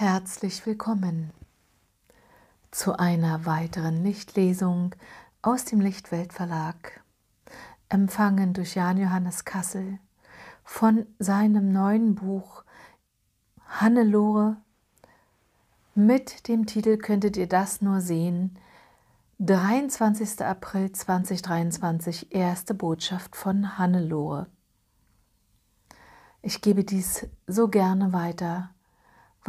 Herzlich willkommen zu einer weiteren Lichtlesung aus dem Lichtweltverlag, empfangen durch Jan Johannes Kassel von seinem neuen Buch Hannelore mit dem Titel Könntet ihr das nur sehen? 23. April 2023, erste Botschaft von Hannelore. Ich gebe dies so gerne weiter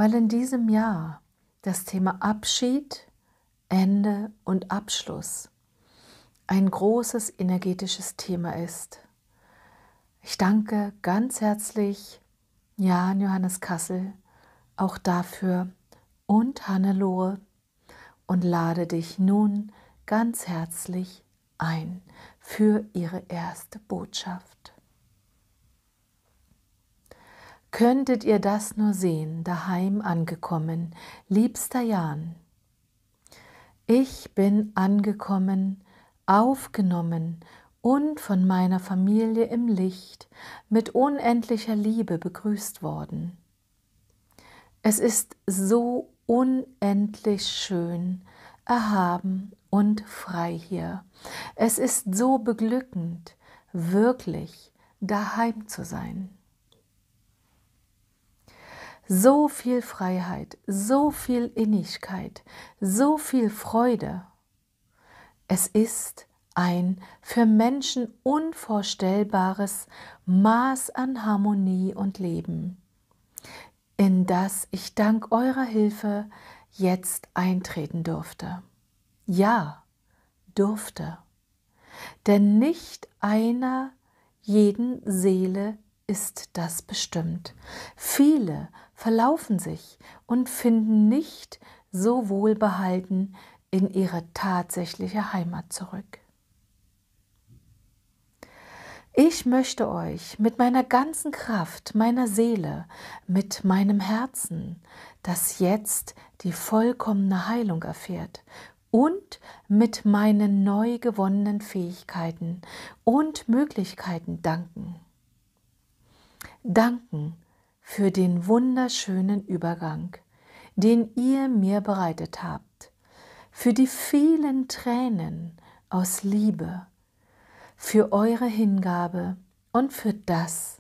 weil in diesem Jahr das Thema Abschied, Ende und Abschluss ein großes energetisches Thema ist. Ich danke ganz herzlich Jan Johannes Kassel auch dafür und Hannelore und lade dich nun ganz herzlich ein für ihre erste Botschaft. Könntet ihr das nur sehen, daheim angekommen, liebster Jan. Ich bin angekommen, aufgenommen und von meiner Familie im Licht mit unendlicher Liebe begrüßt worden. Es ist so unendlich schön, erhaben und frei hier. Es ist so beglückend, wirklich daheim zu sein so viel Freiheit, so viel Innigkeit, so viel Freude. Es ist ein für Menschen unvorstellbares Maß an Harmonie und Leben, in das ich dank eurer Hilfe jetzt eintreten durfte. Ja, durfte. Denn nicht einer jeden Seele ist das bestimmt. Viele verlaufen sich und finden nicht so wohlbehalten in ihre tatsächliche Heimat zurück. Ich möchte euch mit meiner ganzen Kraft, meiner Seele, mit meinem Herzen, das jetzt die vollkommene Heilung erfährt, und mit meinen neu gewonnenen Fähigkeiten und Möglichkeiten danken. Danken für den wunderschönen Übergang, den ihr mir bereitet habt, für die vielen Tränen aus Liebe, für eure Hingabe und für das,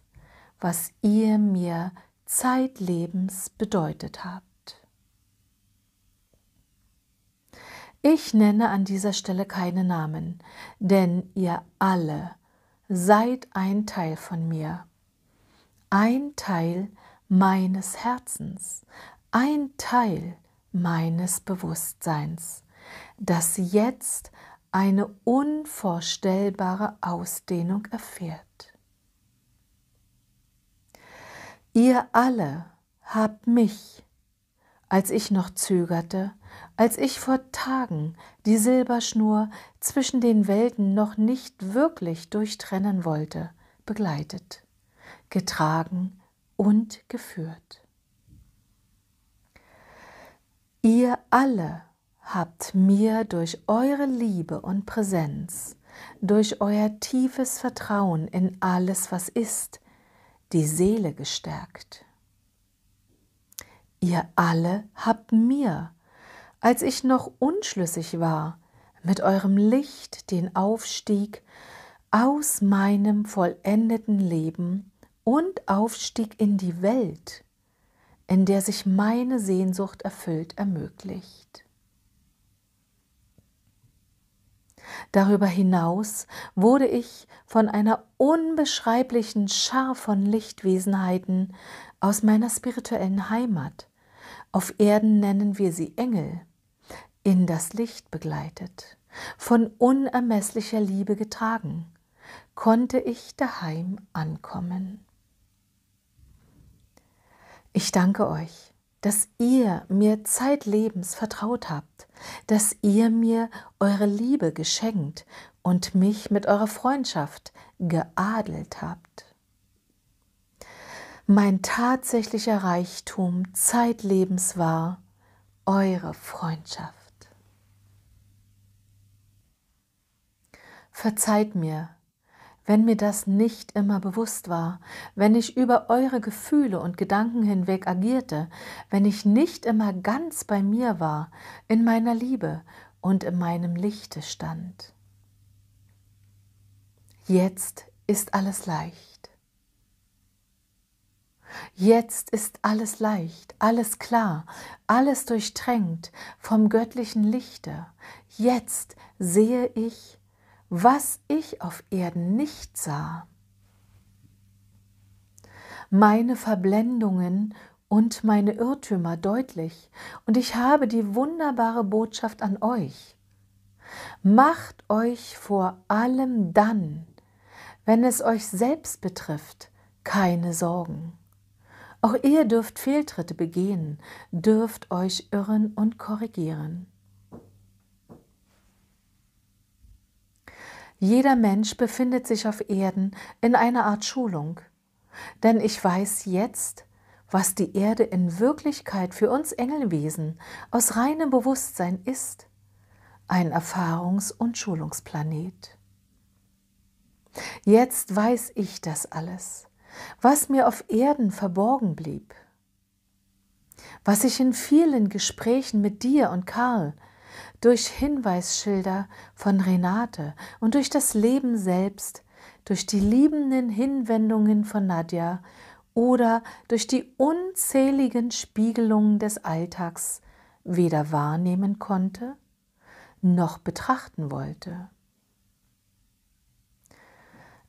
was ihr mir zeitlebens bedeutet habt. Ich nenne an dieser Stelle keine Namen, denn ihr alle seid ein Teil von mir ein Teil meines Herzens, ein Teil meines Bewusstseins, das jetzt eine unvorstellbare Ausdehnung erfährt. Ihr alle habt mich, als ich noch zögerte, als ich vor Tagen die Silberschnur zwischen den Welten noch nicht wirklich durchtrennen wollte, begleitet getragen und geführt. Ihr alle habt mir durch eure Liebe und Präsenz, durch euer tiefes Vertrauen in alles, was ist, die Seele gestärkt. Ihr alle habt mir, als ich noch unschlüssig war, mit eurem Licht den Aufstieg aus meinem vollendeten Leben und Aufstieg in die Welt, in der sich meine Sehnsucht erfüllt ermöglicht. Darüber hinaus wurde ich von einer unbeschreiblichen Schar von Lichtwesenheiten aus meiner spirituellen Heimat, auf Erden nennen wir sie Engel, in das Licht begleitet, von unermesslicher Liebe getragen, konnte ich daheim ankommen. Ich danke euch, dass ihr mir zeitlebens vertraut habt, dass ihr mir eure Liebe geschenkt und mich mit eurer Freundschaft geadelt habt. Mein tatsächlicher Reichtum zeitlebens war eure Freundschaft. Verzeiht mir, wenn mir das nicht immer bewusst war, wenn ich über eure Gefühle und Gedanken hinweg agierte, wenn ich nicht immer ganz bei mir war, in meiner Liebe und in meinem Lichte stand. Jetzt ist alles leicht. Jetzt ist alles leicht, alles klar, alles durchtränkt vom göttlichen Lichte. Jetzt sehe ich was ich auf Erden nicht sah. Meine Verblendungen und meine Irrtümer deutlich, und ich habe die wunderbare Botschaft an euch. Macht euch vor allem dann, wenn es euch selbst betrifft, keine Sorgen. Auch ihr dürft Fehltritte begehen, dürft euch irren und korrigieren. Jeder Mensch befindet sich auf Erden in einer Art Schulung, denn ich weiß jetzt, was die Erde in Wirklichkeit für uns Engelwesen aus reinem Bewusstsein ist, ein Erfahrungs- und Schulungsplanet. Jetzt weiß ich das alles, was mir auf Erden verborgen blieb, was ich in vielen Gesprächen mit dir und Karl durch Hinweisschilder von Renate und durch das Leben selbst, durch die liebenden Hinwendungen von Nadja oder durch die unzähligen Spiegelungen des Alltags weder wahrnehmen konnte noch betrachten wollte.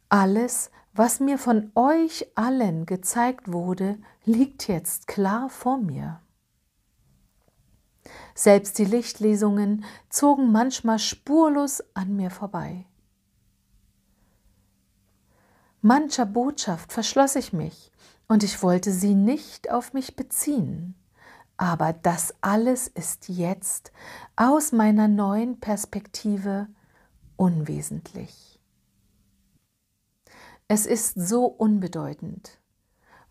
Alles, was mir von euch allen gezeigt wurde, liegt jetzt klar vor mir. Selbst die Lichtlesungen zogen manchmal spurlos an mir vorbei. Mancher Botschaft verschloss ich mich und ich wollte sie nicht auf mich beziehen. Aber das alles ist jetzt aus meiner neuen Perspektive unwesentlich. Es ist so unbedeutend,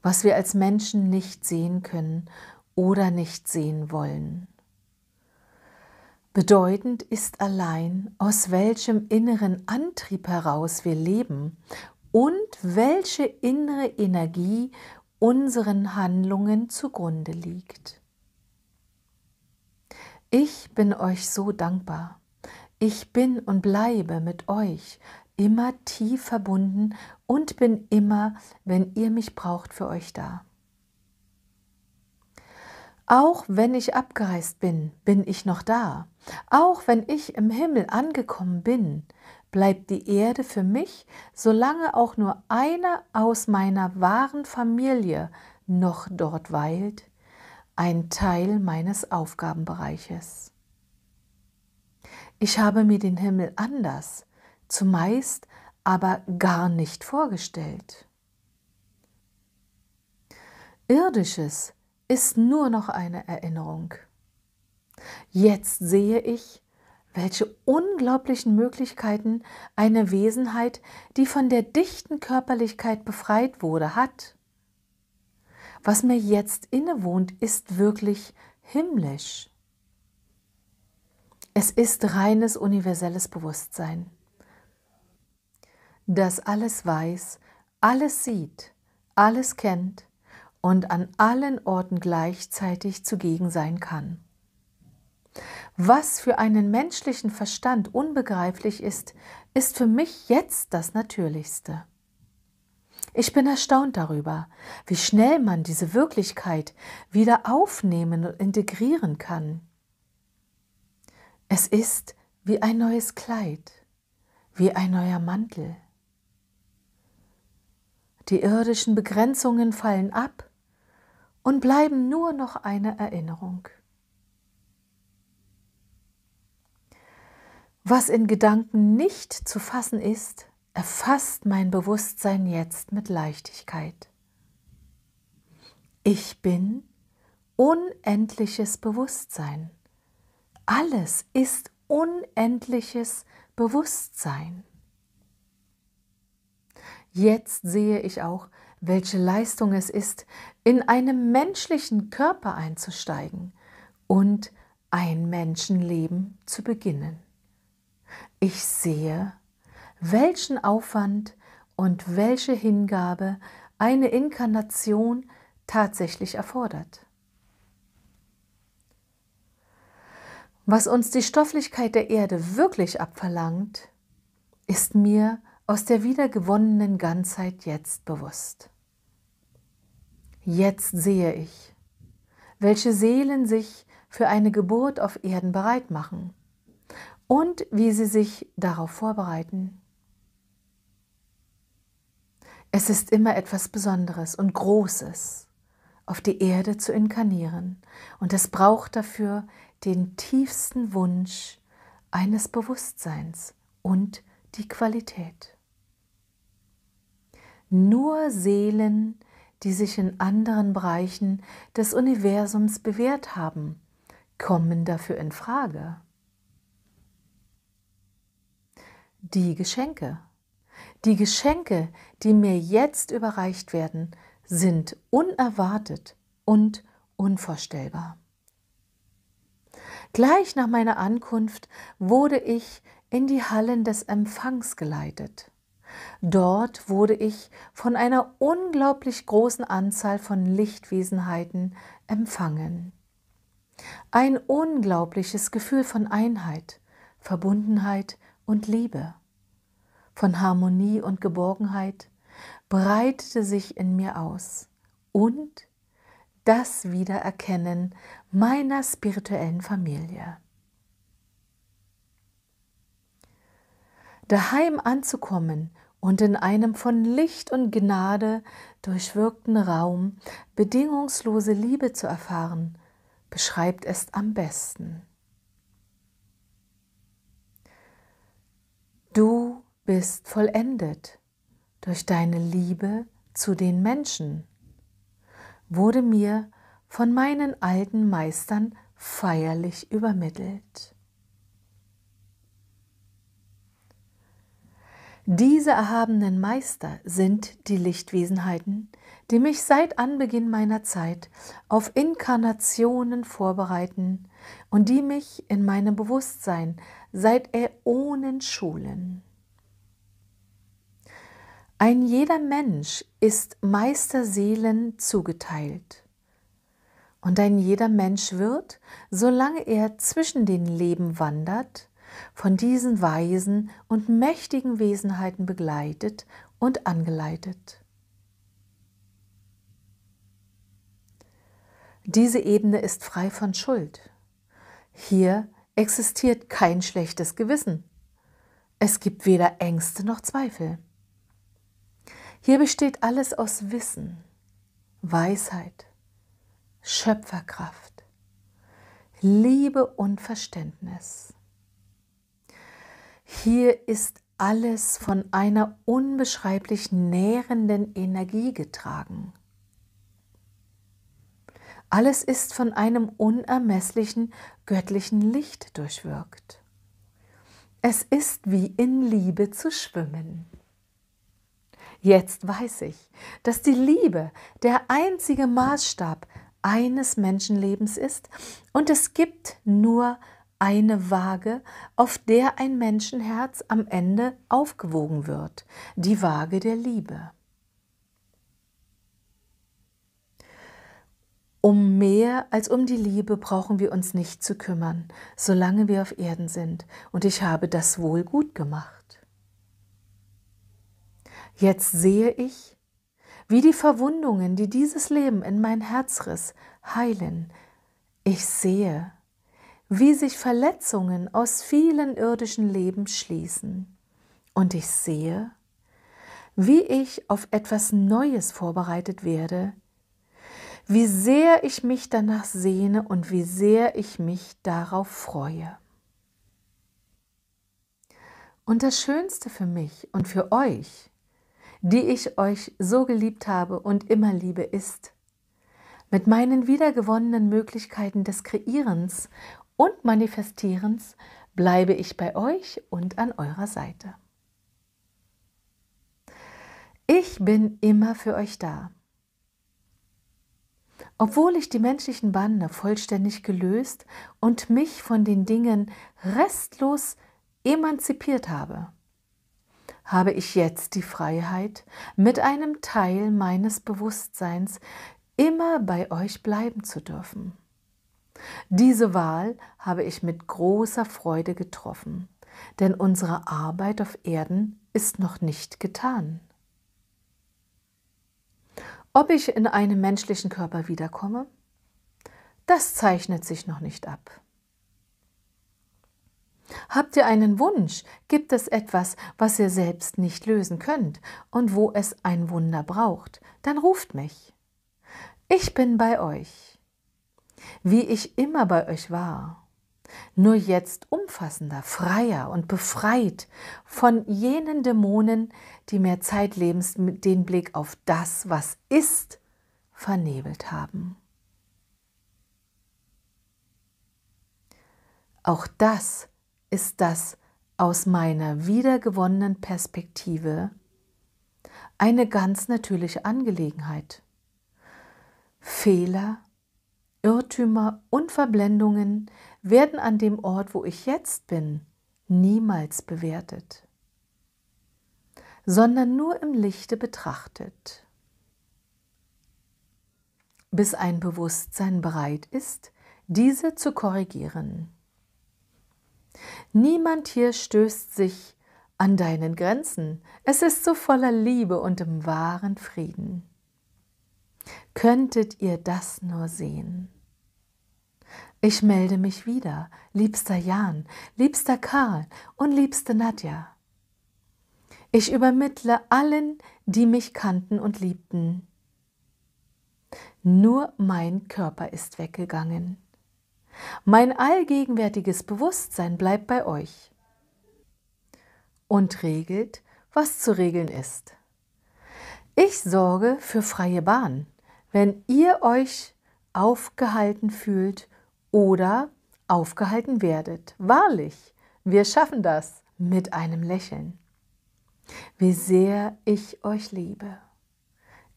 was wir als Menschen nicht sehen können oder nicht sehen wollen. Bedeutend ist allein, aus welchem inneren Antrieb heraus wir leben und welche innere Energie unseren Handlungen zugrunde liegt. Ich bin euch so dankbar. Ich bin und bleibe mit euch immer tief verbunden und bin immer, wenn ihr mich braucht, für euch da. Auch wenn ich abgereist bin, bin ich noch da auch wenn ich im Himmel angekommen bin, bleibt die Erde für mich, solange auch nur einer aus meiner wahren Familie noch dort weilt, ein Teil meines Aufgabenbereiches. Ich habe mir den Himmel anders, zumeist aber gar nicht vorgestellt. Irdisches ist nur noch eine Erinnerung. Jetzt sehe ich, welche unglaublichen Möglichkeiten eine Wesenheit, die von der dichten Körperlichkeit befreit wurde, hat. Was mir jetzt innewohnt, ist wirklich himmlisch. Es ist reines universelles Bewusstsein, das alles weiß, alles sieht, alles kennt und an allen Orten gleichzeitig zugegen sein kann was für einen menschlichen Verstand unbegreiflich ist, ist für mich jetzt das Natürlichste. Ich bin erstaunt darüber, wie schnell man diese Wirklichkeit wieder aufnehmen und integrieren kann. Es ist wie ein neues Kleid, wie ein neuer Mantel. Die irdischen Begrenzungen fallen ab und bleiben nur noch eine Erinnerung. Was in Gedanken nicht zu fassen ist, erfasst mein Bewusstsein jetzt mit Leichtigkeit. Ich bin unendliches Bewusstsein. Alles ist unendliches Bewusstsein. Jetzt sehe ich auch, welche Leistung es ist, in einem menschlichen Körper einzusteigen und ein Menschenleben zu beginnen. Ich sehe, welchen Aufwand und welche Hingabe eine Inkarnation tatsächlich erfordert. Was uns die Stofflichkeit der Erde wirklich abverlangt, ist mir aus der wiedergewonnenen Ganzheit jetzt bewusst. Jetzt sehe ich, welche Seelen sich für eine Geburt auf Erden bereit machen und wie sie sich darauf vorbereiten. Es ist immer etwas Besonderes und Großes, auf die Erde zu inkarnieren, und es braucht dafür den tiefsten Wunsch eines Bewusstseins und die Qualität. Nur Seelen, die sich in anderen Bereichen des Universums bewährt haben, kommen dafür in Frage. die Geschenke. Die Geschenke, die mir jetzt überreicht werden, sind unerwartet und unvorstellbar. Gleich nach meiner Ankunft wurde ich in die Hallen des Empfangs geleitet. Dort wurde ich von einer unglaublich großen Anzahl von Lichtwesenheiten empfangen. Ein unglaubliches Gefühl von Einheit, Verbundenheit und Liebe, von Harmonie und Geborgenheit breitete sich in mir aus und das Wiedererkennen meiner spirituellen Familie. Daheim anzukommen und in einem von Licht und Gnade durchwirkten Raum bedingungslose Liebe zu erfahren, beschreibt es am besten. bist vollendet durch deine Liebe zu den Menschen, wurde mir von meinen alten Meistern feierlich übermittelt. Diese erhabenen Meister sind die Lichtwesenheiten, die mich seit Anbeginn meiner Zeit auf Inkarnationen vorbereiten und die mich in meinem Bewusstsein seit Äonen schulen. Ein jeder Mensch ist Meisterseelen zugeteilt. Und ein jeder Mensch wird, solange er zwischen den Leben wandert, von diesen weisen und mächtigen Wesenheiten begleitet und angeleitet. Diese Ebene ist frei von Schuld. Hier existiert kein schlechtes Gewissen. Es gibt weder Ängste noch Zweifel. Hier besteht alles aus Wissen, Weisheit, Schöpferkraft, Liebe und Verständnis. Hier ist alles von einer unbeschreiblich nährenden Energie getragen. Alles ist von einem unermesslichen göttlichen Licht durchwirkt. Es ist wie in Liebe zu schwimmen. Jetzt weiß ich, dass die Liebe der einzige Maßstab eines Menschenlebens ist und es gibt nur eine Waage, auf der ein Menschenherz am Ende aufgewogen wird, die Waage der Liebe. Um mehr als um die Liebe brauchen wir uns nicht zu kümmern, solange wir auf Erden sind, und ich habe das wohl gut gemacht. Jetzt sehe ich, wie die Verwundungen, die dieses Leben in mein Herz riss, heilen. Ich sehe, wie sich Verletzungen aus vielen irdischen Leben schließen. Und ich sehe, wie ich auf etwas Neues vorbereitet werde, wie sehr ich mich danach sehne und wie sehr ich mich darauf freue. Und das Schönste für mich und für euch die ich euch so geliebt habe und immer liebe, ist. Mit meinen wiedergewonnenen Möglichkeiten des Kreierens und Manifestierens bleibe ich bei euch und an eurer Seite. Ich bin immer für euch da. Obwohl ich die menschlichen Bande vollständig gelöst und mich von den Dingen restlos emanzipiert habe, habe ich jetzt die Freiheit, mit einem Teil meines Bewusstseins immer bei euch bleiben zu dürfen. Diese Wahl habe ich mit großer Freude getroffen, denn unsere Arbeit auf Erden ist noch nicht getan. Ob ich in einem menschlichen Körper wiederkomme, das zeichnet sich noch nicht ab. Habt ihr einen Wunsch? Gibt es etwas, was ihr selbst nicht lösen könnt und wo es ein Wunder braucht? Dann ruft mich. Ich bin bei euch, wie ich immer bei euch war, nur jetzt umfassender, freier und befreit von jenen Dämonen, die mir zeitlebens den Blick auf das, was ist, vernebelt haben. Auch das ist das aus meiner wiedergewonnenen Perspektive eine ganz natürliche Angelegenheit. Fehler, Irrtümer und Verblendungen werden an dem Ort, wo ich jetzt bin, niemals bewertet, sondern nur im Lichte betrachtet. Bis ein Bewusstsein bereit ist, diese zu korrigieren. Niemand hier stößt sich an deinen Grenzen. Es ist so voller Liebe und im wahren Frieden. Könntet ihr das nur sehen? Ich melde mich wieder, liebster Jan, liebster Karl und liebste Nadja. Ich übermittle allen, die mich kannten und liebten. Nur mein Körper ist weggegangen. Mein allgegenwärtiges Bewusstsein bleibt bei euch und regelt, was zu regeln ist. Ich sorge für freie Bahn, wenn ihr euch aufgehalten fühlt oder aufgehalten werdet. Wahrlich, wir schaffen das mit einem Lächeln. Wie sehr ich euch liebe.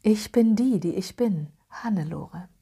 Ich bin die, die ich bin, Hannelore.